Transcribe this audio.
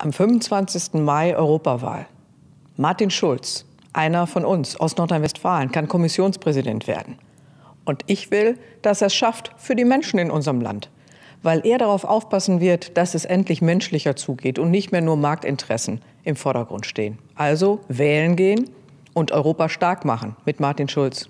Am 25. Mai Europawahl. Martin Schulz, einer von uns aus Nordrhein-Westfalen, kann Kommissionspräsident werden. Und ich will, dass er es schafft für die Menschen in unserem Land, weil er darauf aufpassen wird, dass es endlich menschlicher zugeht und nicht mehr nur Marktinteressen im Vordergrund stehen. Also wählen gehen und Europa stark machen mit Martin Schulz.